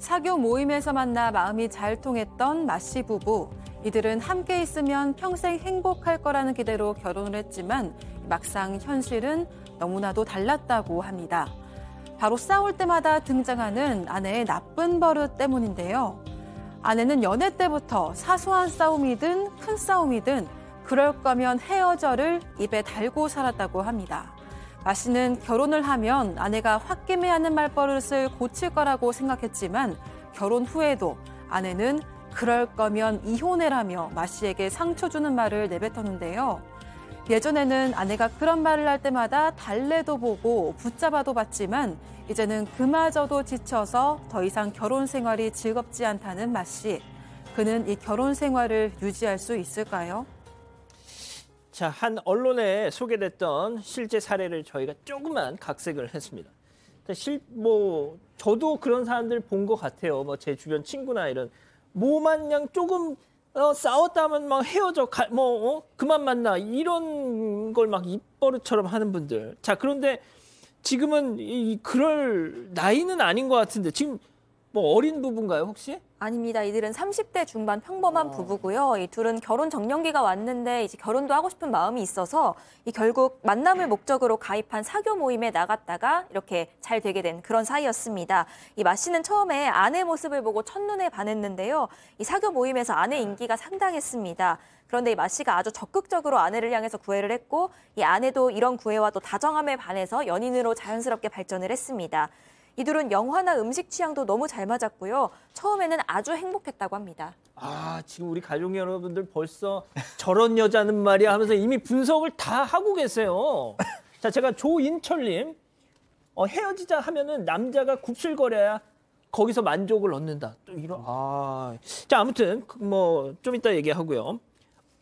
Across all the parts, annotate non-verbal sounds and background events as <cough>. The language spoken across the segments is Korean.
사교 모임에서 만나 마음이 잘 통했던 마씨 부부. 이들은 함께 있으면 평생 행복할 거라는 기대로 결혼을 했지만 막상 현실은 너무나도 달랐다고 합니다. 바로 싸울 때마다 등장하는 아내의 나쁜 버릇 때문인데요. 아내는 연애 때부터 사소한 싸움이든 큰 싸움이든 그럴 거면 헤어져를 입에 달고 살았다고 합니다. 마 씨는 결혼을 하면 아내가 홧김에하는 말버릇을 고칠 거라고 생각했지만 결혼 후에도 아내는 그럴 거면 이혼해라며 마 씨에게 상처 주는 말을 내뱉었는데요. 예전에는 아내가 그런 말을 할 때마다 달래도 보고 붙잡아도 봤지만 이제는 그마저도 지쳐서 더 이상 결혼 생활이 즐겁지 않다는 마 씨. 그는 이 결혼 생활을 유지할 수 있을까요? 자, 한 언론에 소개됐던 실제 사례를 저희가 조금만 각색을 했습니다. 그러니까 실, 뭐, 저도 그런 사람들 본 것 같아요. 뭐, 제 주변 친구나 이런. 뭐만냥 조금 어, 싸웠다면 막 헤어져, 가, 뭐, 어? 그만 만나. 이런 걸 막 입버릇처럼 하는 분들. 자, 그런데 지금은 이, 그럴 나이는 아닌 것 같은데 지금 뭐 어린 부부인가요 혹시? 아닙니다. 이들은 30대 중반 평범한 어. 부부고요. 이 둘은 결혼 정년기가 왔는데 이제 결혼도 하고 싶은 마음이 있어서 이 결국 만남을 목적으로 가입한 사교 모임에 나갔다가 이렇게 잘 되게 된 그런 사이였습니다. 이 마 씨는 처음에 아내 모습을 보고 첫눈에 반했는데요. 이 사교 모임에서 아내 네. 인기가 상당했습니다. 그런데 이 마 씨가 아주 적극적으로 아내를 향해서 구애를 했고 이 아내도 이런 구애와 또 다정함에 반해서 연인으로 자연스럽게 발전을 했습니다. 이들은 영화나 음식 취향도 너무 잘 맞았고요. 처음에는 아주 행복했다고 합니다. 아, 지금 우리 가족 여러분들 벌써 저런 여자는 말이야 하면서 이미 분석을 다 하고 계세요. 자, 제가 조인철님. 어, 헤어지자 하면은 남자가 굽실거려야 거기서 만족을 얻는다. 또 이런 아. 자, 아무튼 뭐좀 이따 얘기하고요.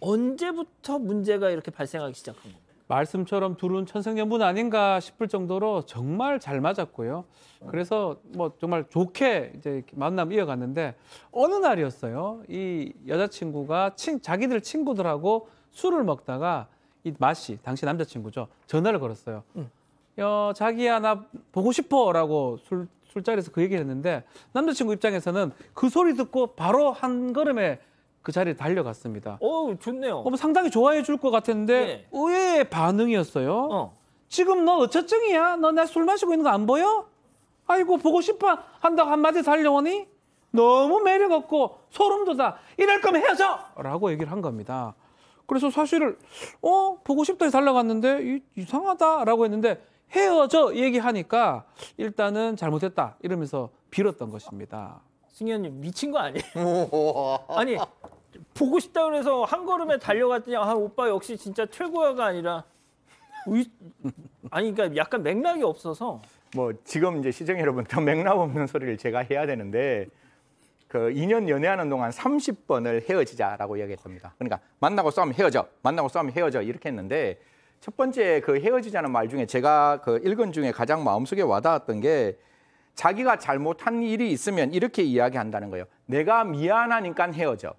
언제부터 문제가 이렇게 발생하기 시작한 겁니까? 말씀처럼 둘은 천생연분 아닌가 싶을 정도로 정말 잘 맞았고요. 그래서 뭐 정말 좋게 이제 만남 이어갔는데 어느 날이었어요. 이 여자친구가 친, 자기들 친구들하고 술을 먹다가 이 마씨, 당시 남자친구죠. 전화를 걸었어요. 응. 음. 어, 자기야, 나 보고 싶어. 라고 술, 술자리에서 그 얘기를 했는데 남자친구 입장에서는 그 소리 듣고 바로 한 걸음에 그 자리에 달려갔습니다. 오, 좋네요. 그럼 어, 뭐 상당히 좋아해 줄 것 같은데 네. 의외의 반응이었어요. 어. 지금 너 어처증이야? 너 나 술 마시고 있는 거 안 보여? 아이고 보고 싶어 한다고 한마디 달려오니 너무 매력 없고 소름 돋아 이럴 거면 헤어져 라고 얘기를 한 겁니다 그래서 사실을 어 보고 싶다 해서 달려갔는데 이상하다 라고 했는데 헤어져 얘기하니까 일단은 잘못했다 이러면서 빌었던 것입니다 승현님 미친 거 아니에요? <laughs> 아니 보고 싶다 그래서 한 걸음에 달려갔더니 아 오빠 역시 진짜 최고야가 아니라 우이, 아니 그러니까 약간 맥락이 없어서 뭐 지금 이제 시청 여러분 더 맥락 없는 소리를 제가 해야 되는데 그 2년 연애하는 동안 30번을 헤어지자라고 이야기했답니다. 그러니까 만나고 싸우면 헤어져, 만나고 싸우면 헤어져 이렇게 했는데 첫 번째 그 헤어지자는 말 중에 제가 그 읽은 중에 가장 마음속에 와닿았던 게 자기가 잘못한 일이 있으면 이렇게 이야기한다는 거예요. 내가 미안하니까 헤어져.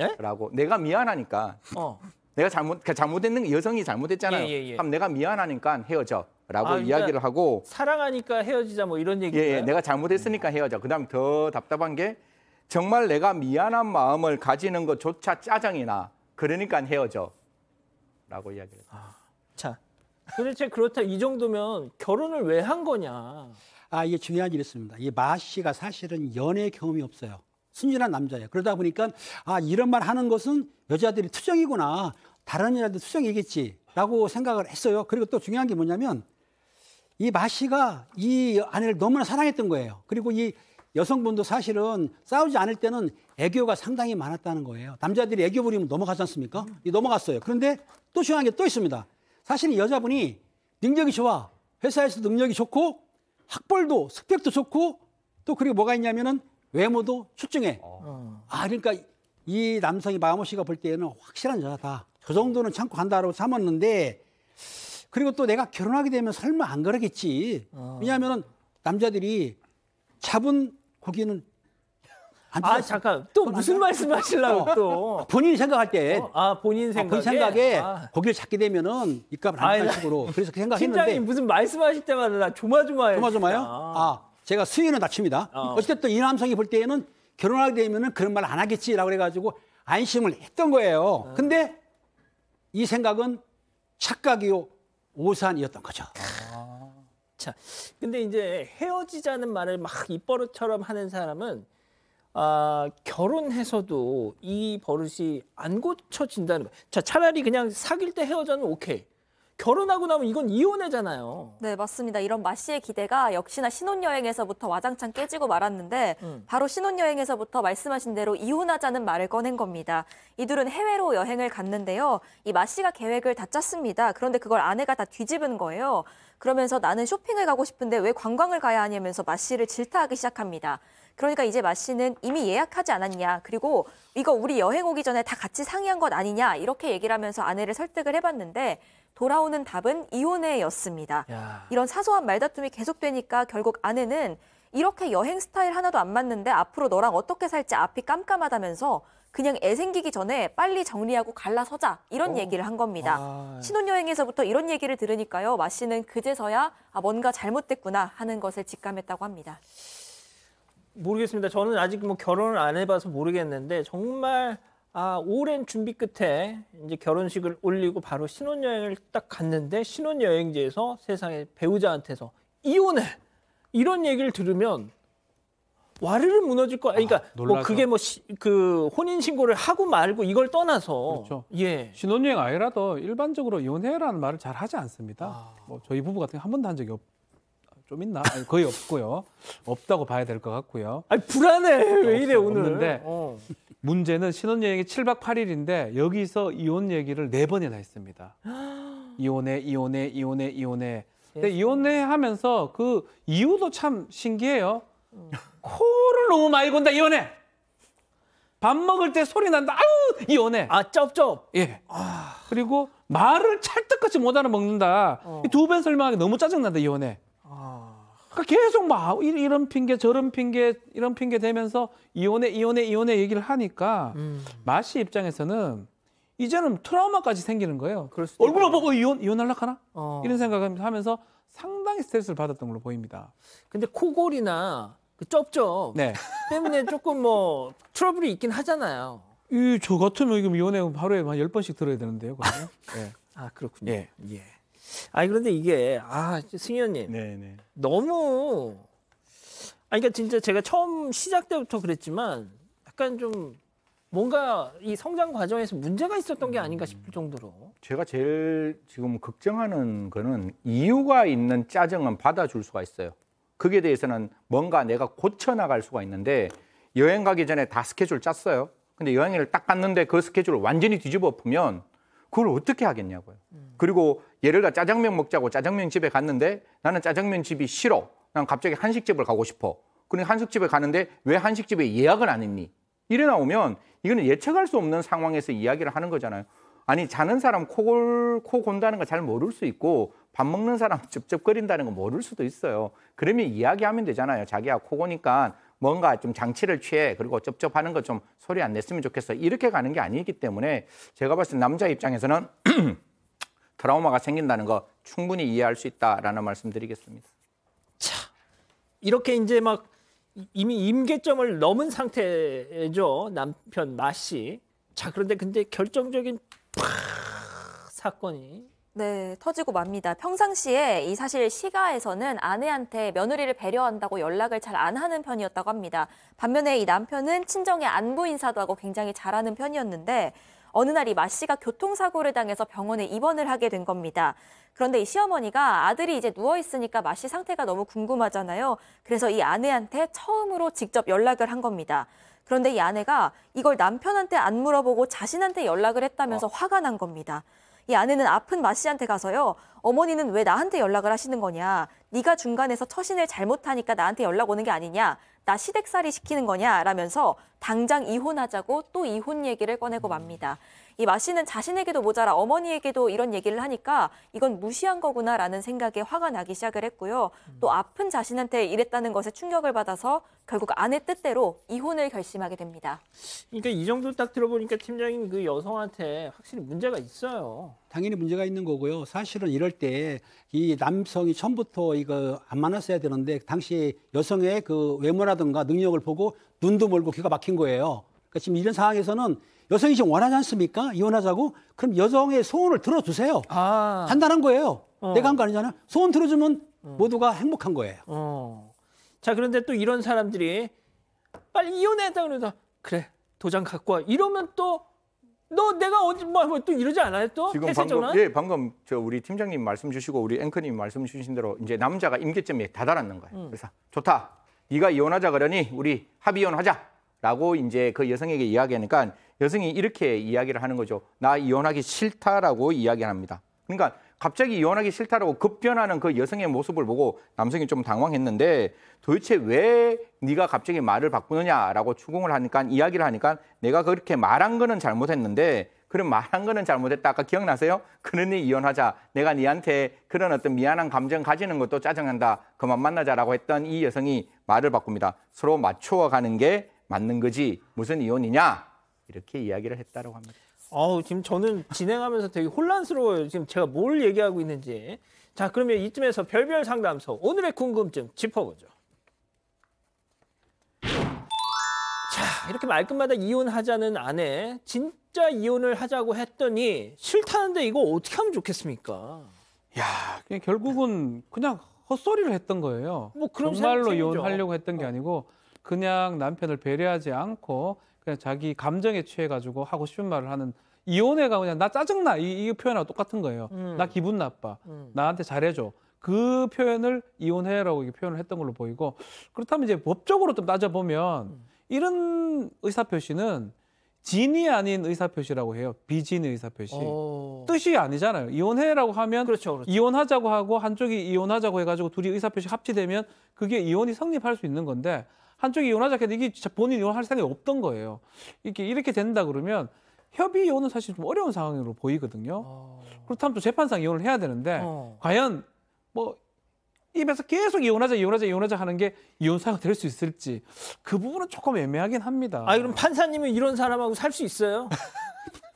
예? 라고. 내가 미안하니까. 어. 내가 잘못 그 잘못했는 여성이 잘못했잖아요. 예, 예, 예, 그럼 내가 미안하니까 헤어져. 라고 아, 그러니까 이야기를 하고 사랑하니까 헤어지자 뭐 이런 얘기예요. 예, 예. 내가 잘못했으니까 헤어져. 그다음 더 답답한 게 정말 내가 미안한 마음을 가지는 것조차 짜증이 나. 그러니까 헤어져. 라고 이야기를. 아, 자, 도대체 그렇다 이 정도면 결혼을 왜 한 거냐? 아 이게 중요한 일이 있습니다. 이 마 씨가 사실은 연애 경험이 없어요. 순진한 남자예요. 그러다 보니까 아 이런 말 하는 것은 여자들이 투정이구나. 다른 여자들 투정이겠지라고 생각을 했어요. 그리고 또 중요한 게 뭐냐면 이 마씨가 이 아내를 너무나 사랑했던 거예요. 그리고 이 여성분도 사실은 싸우지 않을 때는 애교가 상당히 많았다는 거예요. 남자들이 애교 부리면 넘어가지 않습니까? 넘어갔어요. 그런데 또 중요한 게 또 있습니다. 사실 이 여자분이 능력이 좋아. 회사에서 능력이 좋고 학벌도 스펙도 좋고 또 그리고 뭐가 있냐면은 외모도 출중해. 어. 어. 아 그러니까 이 남성이 마모 씨가 볼 때는 에 확실한 여자다. 그 정도는 참고 한다라고 삼았는데 그리고 또 내가 결혼하게 되면 설마 안 그러겠지. 어. 왜냐하면은 남자들이 잡은 고기는 아 잠깐 또 무슨 말씀 하시려고 어. 또 본인이 생각할 때 어? 아, 본인 생각에, 아, 본인 생각에 아. 거기를 잡게 되면은 입값을 안하는 식으로 그래서 그 생각했는데 팀장님 무슨 말씀하실 때마다 나조마조마해 조마조마요? 아. 제가 수위는 낮춥니다 어. 어쨌든 이 남성이 볼 때에는 결혼하게 되면은 그런 말 안 하겠지라고 그래가지고 안심을 했던 거예요 음. 근데 이 생각은 착각이요 오산이었던 거죠 아. 자 근데 이제 헤어지자는 말을 막 입버릇처럼 하는 사람은 아, 결혼해서도 이 버릇이 안 고쳐진다는 거예 자, 차라리 그냥 사귈 때 헤어져는 오케이. 결혼하고 나면 이건 이혼해잖아요. 네, 맞습니다. 이런 마씨의 기대가 역시나 신혼여행에서부터 와장창 깨지고 말았는데 음. 바로 신혼여행에서부터 말씀하신 대로 이혼하자는 말을 꺼낸 겁니다. 이들은 해외로 여행을 갔는데요. 이 마씨가 계획을 다 짰습니다. 그런데 그걸 아내가 다 뒤집은 거예요. 그러면서 나는 쇼핑을 가고 싶은데 왜 관광을 가야 하냐면서 마씨를 질타하기 시작합니다. 그러니까 이제 마 씨는 이미 예약하지 않았냐 그리고 이거 우리 여행 오기 전에 다 같이 상의한 것 아니냐 이렇게 얘기를 하면서 아내를 설득을 해봤는데 돌아오는 답은 이혼해였습니다. 이런 사소한 말다툼이 계속되니까 결국 아내는 이렇게 여행 스타일 하나도 안 맞는데 앞으로 너랑 어떻게 살지 앞이 깜깜하다면서 그냥 애 생기기 전에 빨리 정리하고 갈라서자 이런 오. 얘기를 한 겁니다. 아. 신혼여행에서부터 이런 얘기를 들으니까요. 마 씨는 그제서야 아, 뭔가 잘못됐구나 하는 것을 직감했다고 합니다. 모르겠습니다. 저는 아직 뭐 결혼을 안 해봐서 모르겠는데 정말 아, 오랜 준비 끝에 이제 결혼식을 올리고 바로 신혼여행을 딱 갔는데 신혼여행지에서 세상에 배우자한테서 이혼해 이런 얘기를 들으면 와르르 무너질 거. 그러니까 아, 뭐 그게 뭐 그 혼인 신고를 하고 말고 이걸 떠나서 그렇죠. 예. 신혼여행 아니라도 일반적으로 이혼해라는 말을 잘 하지 않습니다. 아. 뭐 저희 부부 같은 경우 한 번도 한 적이 없. 좀 있나? 아니, 거의 없고요. 없다고 봐야 될 것 같고요. 아니, 불안해. 왜 이래, 오늘. 없는데 어. 문제는 신혼여행이 7박 8일인데 여기서 이혼 얘기를 4 번이나 했습니다. <gasps> 이혼해, 이혼해, 이혼해, 이혼해. 근데 이혼해 하면서 그 이유도 참 신기해요. 음. 코를 너무 많이 건다, 이혼해! 밥 먹을 때 소리 난다. 아유 이혼해. 아 쩝쩝. 예. 아... 그리고 말을 찰떡같이 못알아 먹는다. 어. 두배 설명하기 너무 짜증난다 이혼해. 그러니까 계속 막 아, 이런 핑계 저런 핑계 이런 핑계 대면서 이혼해 이혼해 이혼해 얘기를 하니까 음. 마씨 입장에서는 이제는 트라우마까지 생기는 거예요. 얼굴을 보고 이혼 이혼할락 하나 어. 이런 생각을 하면서 상당히 스트레스를 받았던 걸로 보입니다. 근데 코골이나 그 쩝쩝 네. 때문에 조금 뭐 트러블이 있긴 하잖아요. 이 저 같으면 이거 이혼해 하루에 한 열번씩 들어야 되는데요. <laughs> 네. 아 그렇군요. 예. 예. 아니 그런데 이게 아 승현님 네네. 너무 아 그러니까 진짜 제가 처음 시작 때부터 그랬지만 약간 좀 뭔가 이 성장 과정에서 문제가 있었던 게 아닌가 음. 싶을 정도로 제가 제일 지금 걱정하는 거는 이유가 있는 짜증은 받아줄 수가 있어요. 그게 대해서는 뭔가 내가 고쳐 나갈 수가 있는데 여행 가기 전에 다 스케줄 짰어요. 근데 여행을 딱 갔는데 그 스케줄을 완전히 뒤집어 엎으면 그걸 어떻게 하겠냐고요. 음. 그리고 예를 들어 짜장면 먹자고 짜장면 집에 갔는데 나는 짜장면 집이 싫어. 난 갑자기 한식집을 가고 싶어. 그러니까 한식집에 가는데 왜 한식집에 예약을 안 했니? 이래 나오면 이거는 예측할 수 없는 상황에서 이야기를 하는 거잖아요. 아니 자는 사람 코골 코 곤다는 걸잘 모를 수 있고 밥 먹는 사람 <laughs> 쩝쩝거린다는 거 모를 수도 있어요. 그러면 이야기하면 되잖아요. 자기야 코 고니까 뭔가 좀 장치를 취해 그리고 쩝쩝하는 거 좀 소리 안 냈으면 좋겠어. 이렇게 가는 게 아니기 때문에 제가 봤을 때 남자 입장에서는 <clears throat> 트라우마가 생긴다는 거 충분히 이해할 수 있다라는 말씀드리겠습니다. 자, 이렇게 이제 막 이미 임계점을 넘은 상태죠 남편 마 씨. 자 그런데 근데 결정적인 사건이 네, 터지고 맙니다. 평상시에 이 사실 시가에서는 아내한테 며느리를 배려한다고 연락을 잘 안 하는 편이었다고 합니다. 반면에 이 남편은 친정의 안부 인사도 하고 굉장히 잘하는 편이었는데 어느 날이마 씨가 교통사고를 당해서 병원에 입원을 하게 된 겁니다. 그런데 이 시어머니가 아들이 이제 누워있으니까 마 씨 상태가 너무 궁금하잖아요. 그래서 이 아내한테 처음으로 직접 연락을 한 겁니다. 그런데 이 아내가 이걸 남편한테 안 물어보고 자신한테 연락을 했다면서 어. 화가 난 겁니다. 이 아내는 아픈 마씨한테 가서요. 어머니는 왜 나한테 연락을 하시는 거냐. 네가 중간에서 처신을 잘못하니까 나한테 연락 오는 게 아니냐. 나 시댁살이 시키는 거냐. 라면서 당장 이혼하자고 또 이혼 얘기를 꺼내고 맙니다. 이 마씨는 자신에게도 모자라 어머니에게도 이런 얘기를 하니까 이건 무시한 거구나라는 생각에 화가 나기 시작을 했고요. 또 음. 아픈 자신한테 이랬다는 것에 충격을 받아서 결국 아내 뜻대로 이혼을 결심하게 됩니다. 그러니까 이 정도 딱 들어보니까 팀장님 그 여성한테 확실히 문제가 있어요. 당연히 문제가 있는 거고요. 사실은 이럴 때 이 남성이 처음부터 이거 안 만났어야 되는데 당시 여성의 그 외모라든가 능력을 보고 눈도 멀고 귀가 막힌 거예요. 그러니까 지금 이런 상황에서는 여성이 지금 원하지 않습니까? 이혼하자고? 그럼 여성의 소원을 들어주세요. 아. 간단한 거예요. 어. 내가 한 거 아니잖아요. 소원 들어주면 어. 모두가 행복한 거예요. 어. 자, 그런데 또 이런 사람들이 빨리 이혼해자 그러서 그래, 도장 갖고 와. 이러면 또 너 내가 어디 뭐또 뭐 이러지 않아요 또? 지금 방금 전환? 예 방금 저 우리 팀장님 말씀 주시고 우리 앵커님 말씀 주신 대로 이제 남자가 임계점에 다다랐는 거예요. 음. 그래서 좋다. 네가 이혼하자 그러니 우리 합의혼하자. 라고 이제 그 여성에게 이야기하니까 여성이 이렇게 이야기를 하는 거죠. 나 이혼하기 싫다라고 이야기합니다. 그러니까 갑자기 이혼하기 싫다라고 급변하는 그 여성의 모습을 보고 남성이 좀 당황했는데 도대체 왜 네가 갑자기 말을 바꾸느냐라고 추궁을 하니까 이야기를 하니까 내가 그렇게 말한 거는 잘못했는데 그런 말한 거는 잘못했다 아까 기억나세요? 그러니 이혼하자 내가 네한테 그런 어떤 미안한 감정 가지는 것도 짜증난다 그만 만나자라고 했던 이 여성이 말을 바꿉니다 서로 맞추어 가는 게 맞는 거지 무슨 이혼이냐 이렇게 이야기를 했다고 합니다. 아 지금 저는 진행하면서 되게 혼란스러워요. 지금 제가 뭘 얘기하고 있는지. 자 그러면 이쯤에서 별별 상담소 오늘의 궁금증 짚어보죠. 자 이렇게 말끝마다 이혼하자는 아내 진짜 이혼을 하자고 했더니 싫다는데 이거 어떻게 하면 좋겠습니까? 야 그냥 결국은 그냥 헛소리를 했던 거예요. 뭐 정말로 이혼하려고 했던 게 어. 아니고 그냥 남편을 배려하지 않고 그냥 자기 감정에 취해가지고 하고 싶은 말을 하는 이혼해가 그냥 나 짜증나 이, 이 표현하고 똑같은 거예요. 음. 나 기분 나빠. 음. 나한테 잘해줘. 그 표현을 이혼해라고 표현을 했던 걸로 보이고 그렇다면 이제 법적으로 좀 따져보면 음. 이런 의사표시는 진이 아닌 의사표시라고 해요. 비진 의사표시. 오. 어. 뜻이 아니잖아요. 이혼해라고 하면 그렇죠, 그렇죠. 이혼하자고 하고 한쪽이 이혼하자고 해가지고 둘이 의사표시 합치되면 그게 이혼이 성립할 수 있는 건데 한쪽이 이혼하자 해도 이게 본인 이혼할 이 생각이 없던 거예요. 이렇게 이렇게 된다 그러면 협의 이혼은 사실 좀 어려운 상황으로 보이거든요. 오. 어. 그렇다면 또 재판상 이혼을 해야 되는데 오. 어. 과연 뭐 입에서 계속 이혼하자, 이혼하자, 이혼하자 하는 게 이혼 사유가 될 수 있을지 그 부분은 조금 애매하긴 합니다. 아 그럼 판사님은 이런 사람하고 살 수 있어요? <laughs>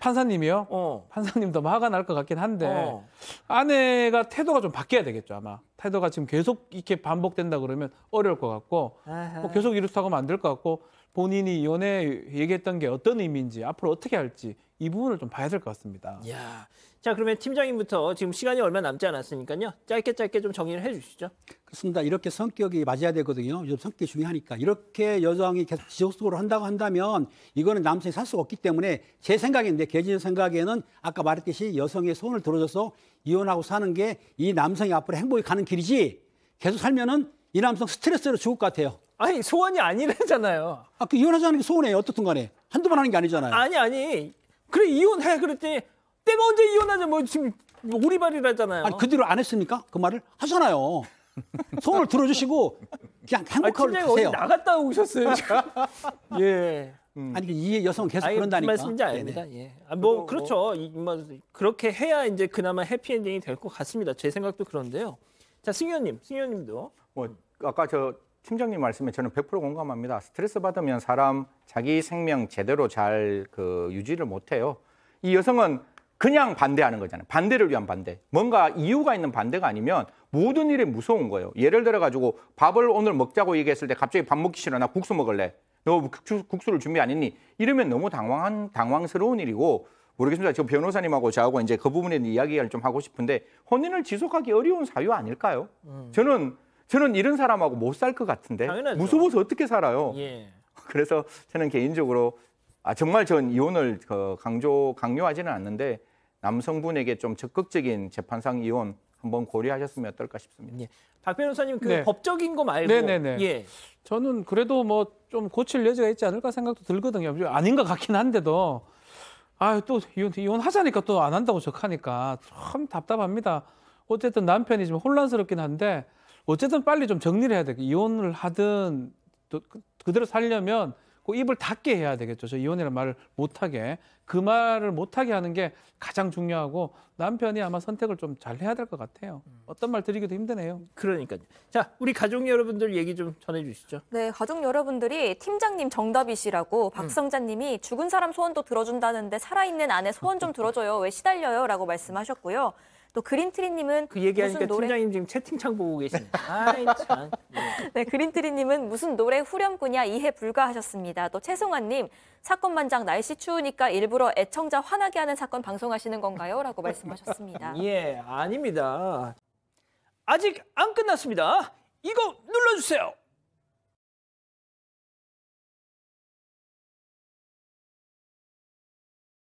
판사님이요? 어. 판사님도 화가 날 것 같긴 한데 어. 아내가 태도가 좀 바뀌어야 되겠죠 아마 태도가 지금 계속 이렇게 반복된다 그러면 어려울 것 같고 뭐 계속 이렇다고 하면 안될 것 같고 본인이 이혼 얘기했던 게 어떤 의미인지 앞으로 어떻게 할지 이 부분을 좀 봐야 될 것 같습니다. 야, 자 그러면 팀장님부터 지금 시간이 얼마 남지 않았으니까요. 짧게 짧게 좀 정리를 해주시죠. 그렇습니다. 이렇게 성격이 맞아야 되거든요. 요즘 성격이 중요하니까. 이렇게 여정이 계속 지속적으로 한다고 한다면 이거는 남성이 살 수가 없기 때문에 제 생각인데 개인 생각에는 아까 말했듯이 여성의 손을 들어줘서 이혼하고 사는 게 이 남성이 앞으로 행복이 가는 길이지 계속 살면은 이 남성 스트레스로 죽을 것 같아요. 아니 소원이 아니라잖아요. 아그 이혼하자는 게 소원이에요. 어떻든 간에 한두 번 하는 게 아니잖아요. 아니 아니 그래 이혼해 그랬더니 내가 언제 이혼하냐뭐 지금 오리발이라잖아요. 했 아니 그 뒤로 안 했습니까? 그 말을 하잖아요. 손을 <laughs> 들어주시고 그냥 한국하로 아, 세요 나갔다 오셨어요. <laughs> 예. 음. 아니 이 여성 계속 아니, 그런다니까. 말씀인지 네, 네. 아닙니다. 예. 아, 뭐, 뭐 그렇죠. 이, 뭐, 그렇게 해야 이제 그나마 해피엔딩이 될 것 같습니다. 제 생각도 그런데요. 자 승현님, 승현님도. 뭐 아까 저 팀장님 말씀에 저는 100% 공감합니다. 스트레스 받으면 사람 자기 생명 제대로 잘 그 유지를 못해요. 이 여성은 그냥 반대하는 거잖아요. 반대를 위한 반대. 뭔가 이유가 있는 반대가 아니면 모든 일이 무서운 거예요. 예를 들어 가지고 밥을 오늘 먹자고 얘기했을 때 갑자기 밥 먹기 싫어 나 국수 먹을래. 너 국수, 를 준비 안 했니? 이러면 너무 당황한 당황스러운 일이고 모르겠습니다. 지금 변호사님하고 저하고 이제 그 부분에 이야기를 좀 하고 싶은데 혼인을 지속하기 어려운 사유 아닐까요? 음. 저는 저는 이런 사람하고 못 살 것 같은데 당연하죠. 무서워서 어떻게 살아요? 예. <laughs> 그래서 저는 개인적으로 아 정말 전 이혼을 그 강조 강요하지는 않는데 남성분에게 좀 적극적인 재판상 이혼 한번 고려하셨으면 어떨까 싶습니다. 예. 박 변호사님 그 네. 법적인 거 말고 네네네. 예. 저는 그래도 뭐 좀 고칠 여지가 있지 않을까 생각도 들거든요. 아닌 것 같긴 한데도 아또 이혼 이혼하자니까 또 안 한다고 적하니까 참 답답합니다. 어쨌든 남편이 좀 혼란스럽긴 한데 어쨌든 빨리 좀 정리를 해야 돼. 이혼을 하든 또 그, 그대로 살려면 그 입을 닫게 해야 되겠죠. 저 이혼이라는 말을 못하게. 그 말을 못하게 하는 게 가장 중요하고 남편이 아마 선택을 좀 잘 해야 될 것 같아요. 어떤 말 드리기도 힘드네요. 그러니까요. 자, 우리 가족 여러분들 얘기 좀 전해주시죠. 네, 가족 여러분들이 팀장님 정답이시라고 음. 박성자님이 음. 죽은 사람 소원도 들어준다는데 살아있는 아내 소원 좀 들어줘요. 왜 시달려요? 라고 말씀하셨고요. 또 그린트리님은 그 얘기하니까 노래... 팀장님 지금 채팅창 보고 계시네. <laughs> 아이 참. 네, 네 그린트리님은 무슨 노래 후렴구냐 이해 불가하셨습니다. 또 최송환님 사건만장 날씨 추우니까 일부러 애청자 화나게 하는 사건 방송하시는 건가요? 라고 말씀하셨습니다. <laughs> 예, 아닙니다. 아직 안 끝났습니다. 이거 눌러주세요.